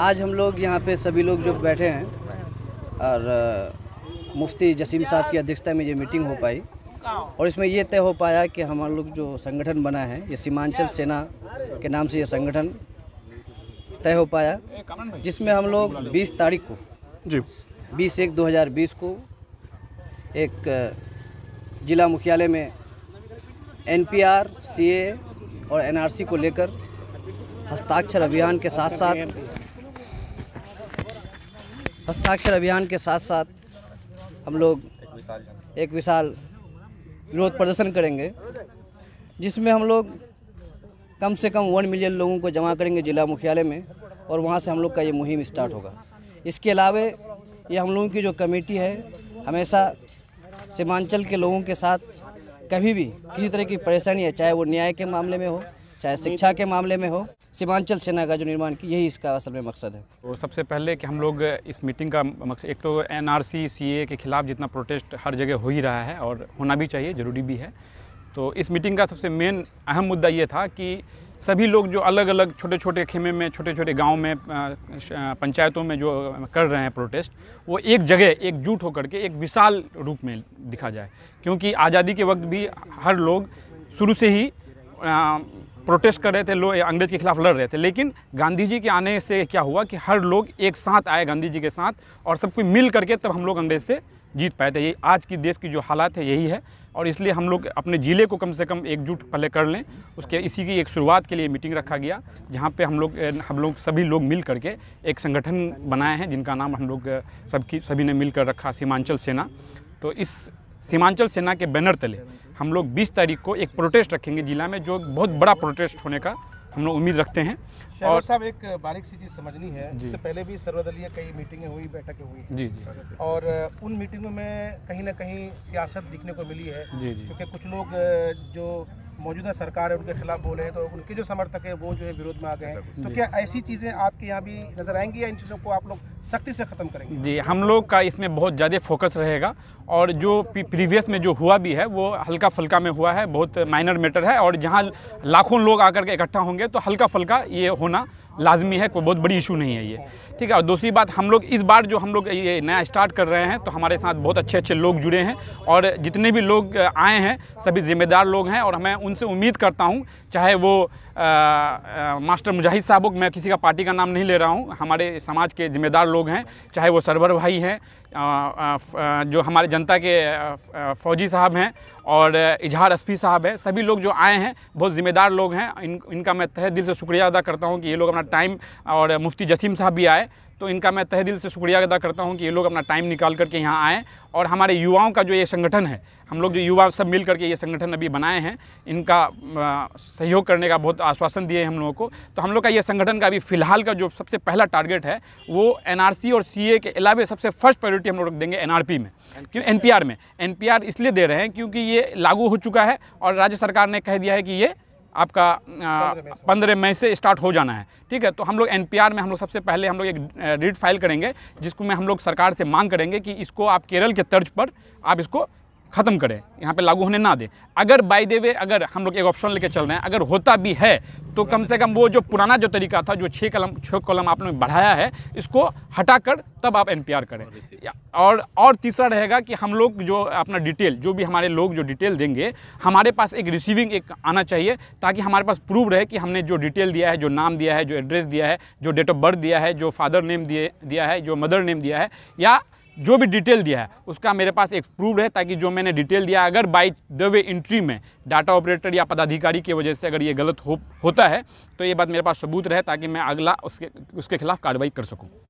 आज हम लोग यहाँ पे सभी लोग जो बैठे हैं और मुफ्ती जसीम साहब की अध्यक्षता में ये मीटिंग हो पाई और इसमें ये तय हो पाया कि हम लोग जो संगठन बना है ये सीमांचल सेना के नाम से ये संगठन तय हो पाया जिसमें हम लोग 20 तारीख को जी बीस एक बीस को एक जिला मुख्यालय में सी सीए और एनआरसी को लेकर हस्ताक्षर अभियान के साथ साथ हस्ताक्षर अभियान के साथ साथ हम लोग एक विशाल विरोध प्रदर्शन करेंगे जिसमें हम लोग कम से कम वन मिलियन लोगों को जमा करेंगे जिला मुख्यालय में और वहाँ से हम लोग का ये मुहिम स्टार्ट होगा इसके अलावा ये हम लोगों की जो कमेटी है हमेशा सीमांचल के लोगों के साथ कभी भी किसी तरह की परेशानी है चाहे वो न्याय के मामले में हो चाहे शिक्षा के मामले में हो सीमांचल सेना का जो निर्माण की यही इसका असल में मकसद है तो सबसे पहले कि हम लोग इस मीटिंग का मकसद एक तो एनआरसी सीए के खिलाफ जितना प्रोटेस्ट हर जगह हो ही रहा है और होना भी चाहिए ज़रूरी भी है तो इस मीटिंग का सबसे मेन अहम मुद्दा ये था कि सभी लोग जो अलग अलग छोटे छोटे खेमे में छोटे छोटे गांव में पंचायतों में जो कर रहे हैं प्रोटेस्ट वो एक जगह एकजुट होकर के एक विशाल रूप में दिखा जाए क्योंकि आज़ादी के वक्त भी हर लोग शुरू से ही प्रोटेस्ट कर रहे थे लोग अंग्रेज के खिलाफ लड़ रहे थे लेकिन गांधी जी के आने से क्या हुआ कि हर लोग एक साथ आए गांधी जी के साथ और सब कोई मिल करके तब हम लोग अंग्रेज से जीत पाए थे ये आज की देश की जो हालात है यही है और इसलिए हम लोग अपने ज़िले को कम से कम एकजुट पहले कर लें उसके इसी की एक शुरुआत के लिए मीटिंग रखा गया जहाँ पे हम लोग हम लोग सभी लोग मिल करके एक संगठन बनाए हैं जिनका नाम हम लोग सबकी सभी ने मिलकर रखा सीमांचल सेना तो इस सीमांचल सेना के बैनर तले हम लोग 20 तारीख को एक प्रोटेस्ट रखेंगे जिला में जो बहुत बड़ा प्रोटेस्ट होने का हम लोग उम्मीद रखते हैं और साहब एक बारीक सी चीज़ समझनी है जिससे पहले भी सर्वदलीय कई मीटिंगें हुई बैठकें हुई जी जी और उन मीटिंगों में कहीं ना कहीं सियासत दिखने को मिली है जी जी क्योंकि कुछ लोग जो मौजूदा सरकार है उनके खिलाफ बोले हैं तो उनके जो समर्थक है वो जो है विरोध में आ गए हैं तो क्या ऐसी चीज़ें आपके यहाँ भी नजर आएंगी या इन चीज़ों को आप लोग सख्ती से ख़त्म करेंगे जी हम लोग का इसमें बहुत ज़्यादा फोकस रहेगा और जो प्रीवियस में जो हुआ भी है वो हल्का फुल्का में हुआ है बहुत माइनर मैटर है और जहाँ लाखों लोग आकर के इकट्ठा होंगे तो हल्का फुल्का ये होना लाजमी है कोई बहुत बड़ी इशू नहीं है ये ठीक है और दूसरी बात हम लोग इस बार जो हम लोग ये नया स्टार्ट कर रहे हैं तो हमारे साथ बहुत अच्छे अच्छे लोग जुड़े हैं और जितने भी लोग आए हैं सभी ज़िम्मेदार लोग हैं और मैं उनसे उम्मीद करता हूँ चाहे वो मास्टर मुजाहिद साहब मैं किसी का पार्टी का नाम नहीं ले रहा हूँ हमारे समाज के जिम्मेदार लोग हैं चाहे वो सरवर भाई हैं जो हमारे जनता के फौजी साहब हैं और इजहार असफी साहब हैं सभी लोग जो आए हैं बहुत ज़िम्मेदार लोग हैं इन इनका मैं तहे दिल से शुक्रिया अदा करता हूँ कि ये लोग अपना टाइम और मुफ्ती जसीम साहब भी आए तो इनका मैं तह दिल से शुक्रिया अदा करता हूँ कि ये लोग अपना टाइम निकाल करके यहाँ आएँ और हमारे युवाओं का जो ये संगठन है हम लोग जो युवा सब मिल करके ये संगठन अभी बनाए हैं इनका सहयोग करने का बहुत आश्वासन दिए हैं हम लोगों को तो हम लोग का ये संगठन का अभी फ़िलहाल का जो सबसे पहला टारगेट है वो एन और सी के अलावा सबसे फर्स्ट प्रायोरिटी हम लोग देंगे एन में क्यों एन में एन इसलिए दे रहे हैं क्योंकि ये लागू हो चुका है और राज्य सरकार ने कह दिया है कि ये आपका पंद्रह मई से स्टार्ट हो जाना है ठीक है तो हम लोग एनपीआर में हम लोग सबसे पहले हम लोग एक रीड फाइल करेंगे जिसको में हम लोग सरकार से मांग करेंगे कि इसको आप केरल के तर्ज पर आप इसको ख़त्म करें यहाँ पे लागू होने ना दें अगर बाय दे वे अगर हम लोग एक ऑप्शन लेके चल रहे हैं अगर होता भी है तो कम से कम वो जो पुराना जो तरीका था जो छः कलम छः कलम आपने बढ़ाया है इसको हटाकर तब आप एनपीआर करें और और तीसरा रहेगा कि हम लोग जो अपना डिटेल जो भी हमारे लोग जो डिटेल देंगे हमारे पास एक रिसीविंग एक आना चाहिए ताकि हमारे पास प्रूव रहे कि हमने जो डिटेल दिया है जो नाम दिया है जो एड्रेस दिया है जो डेट ऑफ बर्थ दिया है जो फादर नेम दिए दिया है जो मदर नेम दिया है या जो भी डिटेल दिया है उसका मेरे पास एक प्रूव है ताकि जो मैंने डिटेल दिया अगर बाई द वे एंट्री में डाटा ऑपरेटर या पदाधिकारी की वजह से अगर ये गलत हो होता है तो ये बात मेरे पास सबूत रहे ताकि मैं अगला उसके उसके खिलाफ़ कार्रवाई कर सकूँ